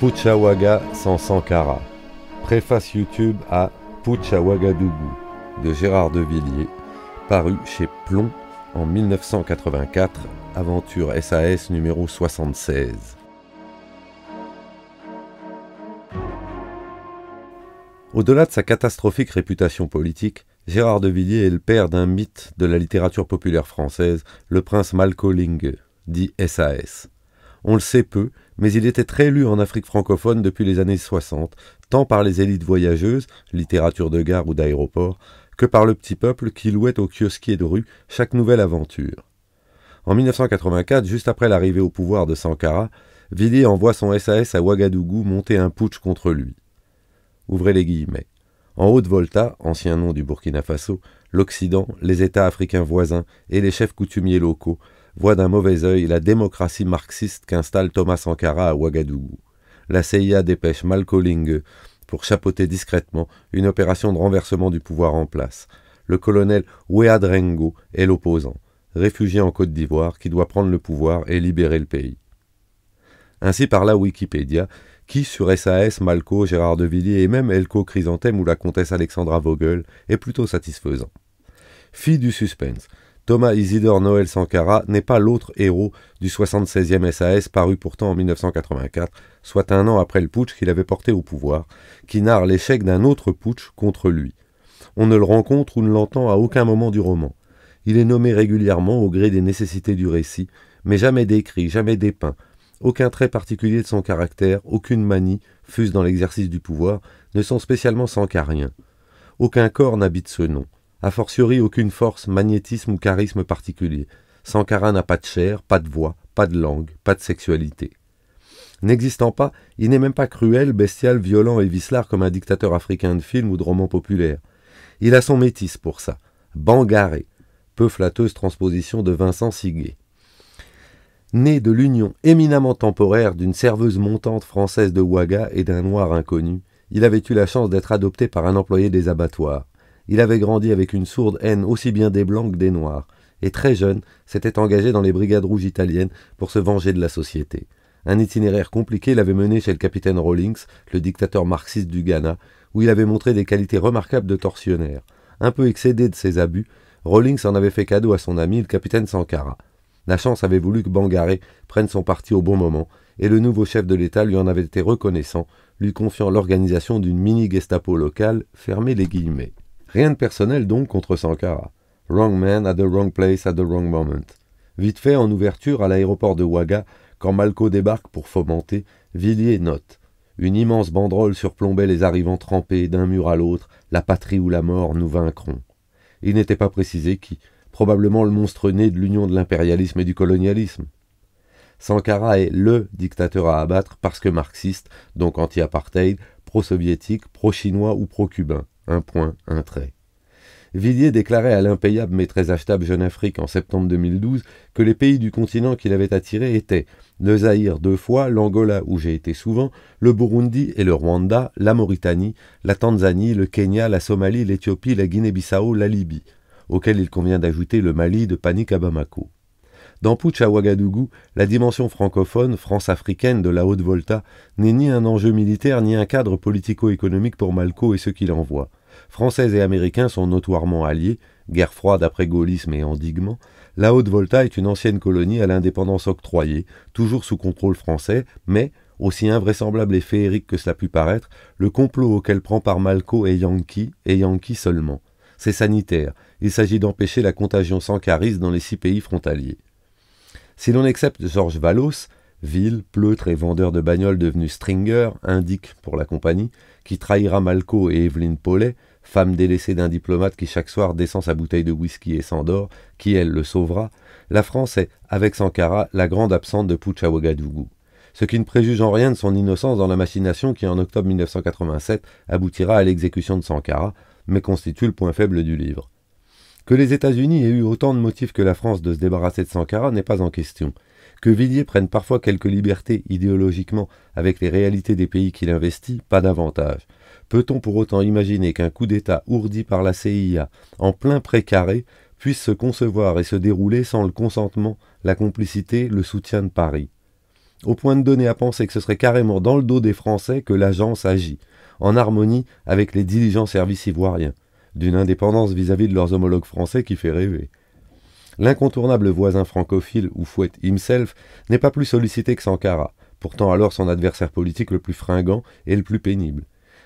Pouchawaga sans Sankara. Préface YouTube à Puchawagadougou de Gérard de Villiers, paru chez Plomb en 1984, aventure SAS numéro 76. Au-delà de sa catastrophique réputation politique, Gérard de Villiers est le père d'un mythe de la littérature populaire française, le prince Malcolm dit SAS. On le sait peu, mais il était très lu en Afrique francophone depuis les années 60, tant par les élites voyageuses, littérature de gare ou d'aéroport, que par le petit peuple qui louait aux kiosquiers de rue chaque nouvelle aventure. En 1984, juste après l'arrivée au pouvoir de Sankara, Villiers envoie son SAS à Ouagadougou monter un putsch contre lui. Ouvrez les guillemets. En Haute-Volta, ancien nom du Burkina Faso, l'Occident, les États africains voisins et les chefs coutumiers locaux voit d'un mauvais œil la démocratie marxiste qu'installe Thomas Sankara à Ouagadougou. La CIA dépêche Malco pour chapeauter discrètement une opération de renversement du pouvoir en place. Le colonel Weadrengo est l'opposant, réfugié en Côte d'Ivoire qui doit prendre le pouvoir et libérer le pays. Ainsi parla Wikipédia, qui, sur SAS, Malco, Gérard de Villiers et même Elko Chrysanthème ou la comtesse Alexandra Vogel, est plutôt satisfaisant. Fille du suspense, Thomas Isidore Noël Sankara n'est pas l'autre héros du 76e SAS paru pourtant en 1984, soit un an après le putsch qu'il avait porté au pouvoir, qui narre l'échec d'un autre putsch contre lui. On ne le rencontre ou ne l'entend à aucun moment du roman. Il est nommé régulièrement au gré des nécessités du récit, mais jamais décrit, jamais dépeint. Aucun trait particulier de son caractère, aucune manie, fût-ce dans l'exercice du pouvoir, ne sont spécialement sans Aucun corps n'habite ce nom a fortiori aucune force, magnétisme ou charisme particulier. Sankara n'a pas de chair, pas de voix, pas de langue, pas de sexualité. N'existant pas, il n'est même pas cruel, bestial, violent et vicelard comme un dictateur africain de film ou de roman populaire. Il a son métis pour ça, Bangaré, peu flatteuse transposition de Vincent Siguet. Né de l'union éminemment temporaire d'une serveuse montante française de Ouaga et d'un noir inconnu, il avait eu la chance d'être adopté par un employé des abattoirs. Il avait grandi avec une sourde haine aussi bien des Blancs que des Noirs, et très jeune s'était engagé dans les brigades rouges italiennes pour se venger de la société. Un itinéraire compliqué l'avait mené chez le capitaine Rawlings, le dictateur marxiste du Ghana, où il avait montré des qualités remarquables de tortionnaire. Un peu excédé de ses abus, Rawlings en avait fait cadeau à son ami, le capitaine Sankara. La chance avait voulu que Bangaré prenne son parti au bon moment, et le nouveau chef de l'État lui en avait été reconnaissant, lui confiant l'organisation d'une mini-Gestapo locale, fermée les guillemets. Rien de personnel donc contre Sankara. Wrong man at the wrong place at the wrong moment. Vite fait en ouverture à l'aéroport de Ouaga, quand Malco débarque pour fomenter, Villiers note. Une immense banderole surplombait les arrivants trempés d'un mur à l'autre, la patrie ou la mort, nous vaincrons. Il n'était pas précisé qui, probablement le monstre né de l'union de l'impérialisme et du colonialisme. Sankara est LE dictateur à abattre parce que marxiste, donc anti-apartheid, pro-soviétique, pro-chinois ou pro-cubain un point, un trait. Villiers déclarait à l'impayable mais très achetable Jeune Afrique en septembre 2012 que les pays du continent qu'il avait attirés étaient le deux fois, l'Angola où j'ai été souvent, le Burundi et le Rwanda, la Mauritanie, la Tanzanie, le Kenya, la Somalie, l'Éthiopie, la Guinée-Bissau, la Libye, auquel il convient d'ajouter le Mali de panique à Bamako. Dans Pouch à Ouagadougou, la dimension francophone, france-africaine de la Haute-Volta n'est ni un enjeu militaire ni un cadre politico-économique pour Malco et ceux qui l'envoient. Français et Américains sont notoirement alliés, guerre froide après gaullisme et endiguement, la Haute-Volta est une ancienne colonie à l'indépendance octroyée, toujours sous contrôle français, mais, aussi invraisemblable et féerique que cela puisse paraître, le complot auquel prend par Malco et Yankee, et Yankee seulement. C'est sanitaire, il s'agit d'empêcher la contagion sans charisme dans les six pays frontaliers. Si l'on excepte Georges Valos, Ville, pleutre et vendeur de bagnoles devenu stringer, indique pour la compagnie, qui trahira Malco et Evelyn Paulet, femme délaissée d'un diplomate qui chaque soir descend sa bouteille de whisky et s'endort, qui elle le sauvera, la France est, avec Sankara, la grande absente de Pucha Ce qui ne préjuge en rien de son innocence dans la machination qui, en octobre 1987, aboutira à l'exécution de Sankara, mais constitue le point faible du livre. Que les États-Unis aient eu autant de motifs que la France de se débarrasser de Sankara n'est pas en question. Que Villiers prenne parfois quelques libertés idéologiquement avec les réalités des pays qu'il investit, pas davantage. Peut-on pour autant imaginer qu'un coup d'État ourdi par la CIA, en plein précaré, puisse se concevoir et se dérouler sans le consentement, la complicité, le soutien de Paris Au point de donner à penser que ce serait carrément dans le dos des Français que l'agence agit, en harmonie avec les diligents services ivoiriens, d'une indépendance vis-à-vis de leurs homologues français qui fait rêver. L'incontournable voisin francophile ou himself n'est pas plus sollicité que Sankara, pourtant alors son adversaire politique le plus fringant et le plus pénible.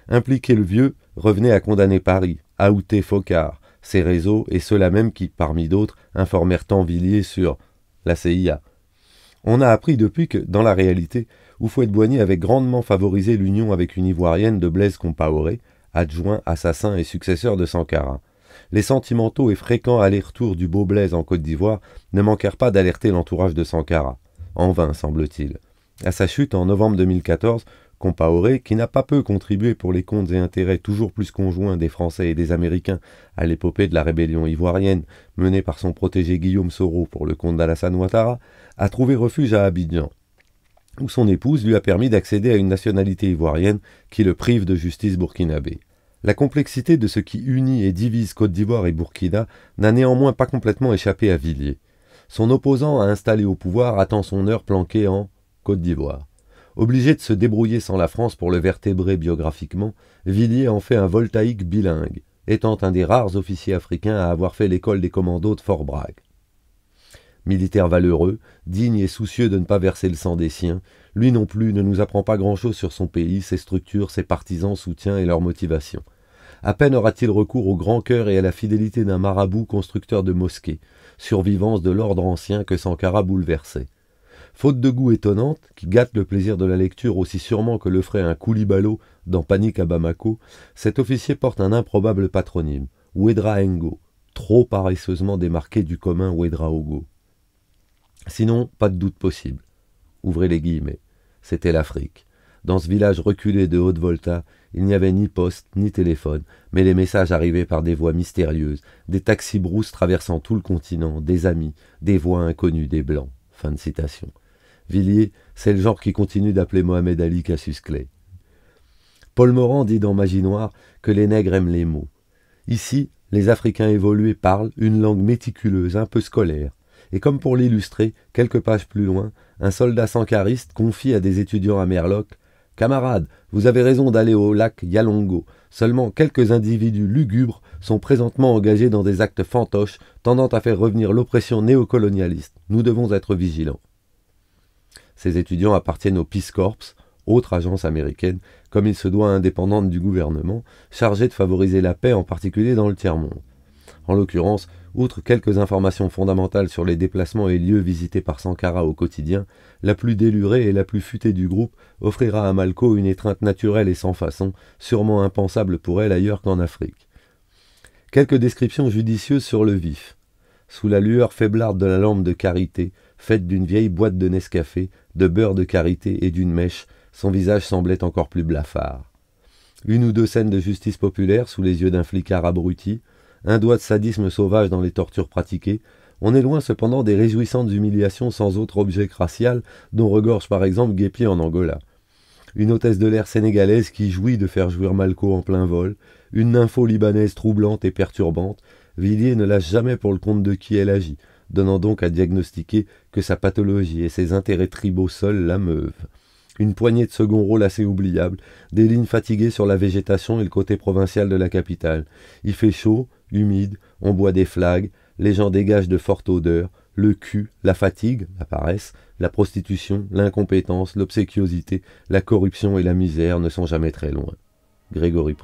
Impliquer le vieux revenait à condamner Paris, à outer Focard, ses réseaux et ceux-là même qui, parmi d'autres, informèrent Villiers sur la CIA. On a appris depuis que, dans la réalité, Oufouette-Boigny avait grandement favorisé l'union avec une Ivoirienne de Blaise Compaoré, adjoint, assassin et successeur de Sankara les sentimentaux et fréquents allers-retours du beau blaise en Côte d'Ivoire ne manquèrent pas d'alerter l'entourage de Sankara. En vain, semble-t-il. À sa chute en novembre 2014, Compaoré, qui n'a pas peu contribué pour les comptes et intérêts toujours plus conjoints des Français et des Américains à l'épopée de la rébellion ivoirienne menée par son protégé Guillaume Soro pour le compte d'Alassane Ouattara, a trouvé refuge à Abidjan, où son épouse lui a permis d'accéder à une nationalité ivoirienne qui le prive de justice burkinabé. La complexité de ce qui unit et divise Côte d'Ivoire et Burkina n'a néanmoins pas complètement échappé à Villiers. Son opposant à installer au pouvoir attend son heure planquée en Côte d'Ivoire. Obligé de se débrouiller sans la France pour le vertébrer biographiquement, Villiers en fait un voltaïque bilingue, étant un des rares officiers africains à avoir fait l'école des commandos de Fort Bragg. Militaire valeureux, digne et soucieux de ne pas verser le sang des siens, lui non plus ne nous apprend pas grand-chose sur son pays, ses structures, ses partisans, soutiens et leurs motivations. À peine aura-t-il recours au grand cœur et à la fidélité d'un marabout constructeur de mosquées, survivance de l'ordre ancien que Sankara bouleversait. Faute de goût étonnante, qui gâte le plaisir de la lecture aussi sûrement que le ferait un coulibalo dans Panique à Bamako, cet officier porte un improbable patronyme, Engo, trop paresseusement démarqué du commun Wedraogo. Sinon, pas de doute possible. Ouvrez les guillemets. C'était l'Afrique. Dans ce village reculé de Haute-Volta, il n'y avait ni poste ni téléphone, mais les messages arrivaient par des voies mystérieuses, des taxis brousses traversant tout le continent, des amis, des voix inconnues des Blancs. Fin de citation. Villiers, c'est le genre qui continue d'appeler Mohamed Ali Cassius Paul Morand dit dans Magie Noire que les nègres aiment les mots. Ici, les Africains évolués parlent une langue méticuleuse, un peu scolaire. Et comme pour l'illustrer, quelques pages plus loin, un soldat sankariste confie à des étudiants à Merloc Camarades, vous avez raison d'aller au lac Yalongo. Seulement quelques individus lugubres sont présentement engagés dans des actes fantoches tendant à faire revenir l'oppression néocolonialiste. Nous devons être vigilants. Ces étudiants appartiennent au Peace Corps, autre agence américaine, comme il se doit indépendante du gouvernement, chargée de favoriser la paix en particulier dans le tiers-monde. En l'occurrence, Outre quelques informations fondamentales sur les déplacements et lieux visités par Sankara au quotidien, la plus délurée et la plus futée du groupe offrira à Malco une étreinte naturelle et sans façon, sûrement impensable pour elle ailleurs qu'en Afrique. Quelques descriptions judicieuses sur le vif. Sous la lueur faiblarde de la lampe de Carité, faite d'une vieille boîte de Nescafé, de beurre de karité et d'une mèche, son visage semblait encore plus blafard. Une ou deux scènes de justice populaire sous les yeux d'un flicard abruti, un doigt de sadisme sauvage dans les tortures pratiquées, on est loin cependant des réjouissantes humiliations sans autre objet racial dont regorge par exemple Guépier en Angola. Une hôtesse de l'air sénégalaise qui jouit de faire jouir Malco en plein vol, une nympho libanaise troublante et perturbante, Villiers ne lâche jamais pour le compte de qui elle agit, donnant donc à diagnostiquer que sa pathologie et ses intérêts tribaux seuls la meuvent une poignée de second rôle assez oubliable, des lignes fatiguées sur la végétation et le côté provincial de la capitale. Il fait chaud, humide, on boit des flags, les gens dégagent de fortes odeurs, le cul, la fatigue, la paresse, la prostitution, l'incompétence, l'obséquiosité, la corruption et la misère ne sont jamais très loin. Grégory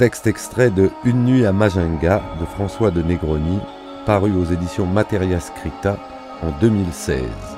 Texte extrait de Une nuit à Majinga de François de Negroni, paru aux éditions Materia Scrita en 2016.